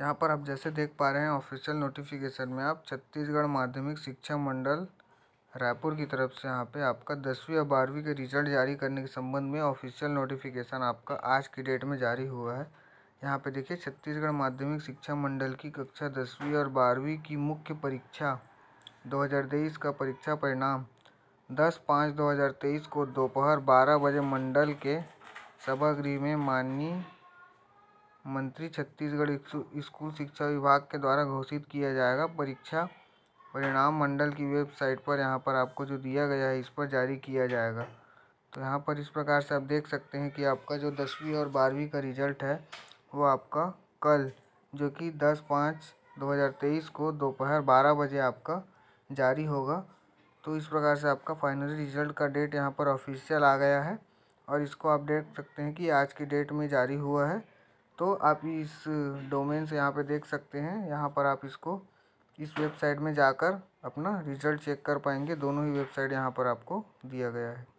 यहाँ पर आप जैसे देख पा रहे हैं ऑफिशियल नोटिफिकेशन में आप छत्तीसगढ़ माध्यमिक शिक्षा मंडल रायपुर की तरफ से यहाँ पे आपका दसवीं और बारहवीं के रिजल्ट जारी करने के संबंध में ऑफिशियल नोटिफिकेशन आपका आज की डेट में जारी हुआ है यहाँ पे देखिए छत्तीसगढ़ माध्यमिक शिक्षा मंडल की कक्षा दसवीं और बारहवीं की मुख्य परीक्षा दो का परीक्षा परिणाम दस पाँच दो को दोपहर बारह बजे मंडल के सभागृह में माननीय मंत्री छत्तीसगढ़ स्कूल शिक्षा विभाग के द्वारा घोषित किया जाएगा परीक्षा परिणाम मंडल की वेबसाइट पर यहाँ पर आपको जो दिया गया है इस पर जारी किया जाएगा तो यहाँ पर इस प्रकार से आप देख सकते हैं कि आपका जो दसवीं और बारहवीं का रिजल्ट है वो आपका कल जो कि दस पाँच दो हज़ार तेईस को दोपहर बारह बजे आपका जारी होगा तो इस प्रकार से आपका फाइनल रिजल्ट का डेट यहाँ पर ऑफिशियल आ गया है और इसको आप देख सकते हैं कि आज की डेट में जारी हुआ है तो आप इस डोमेन से यहाँ पे देख सकते हैं यहाँ पर आप इसको इस वेबसाइट में जाकर अपना रिजल्ट चेक कर पाएंगे दोनों ही वेबसाइट यहाँ पर आपको दिया गया है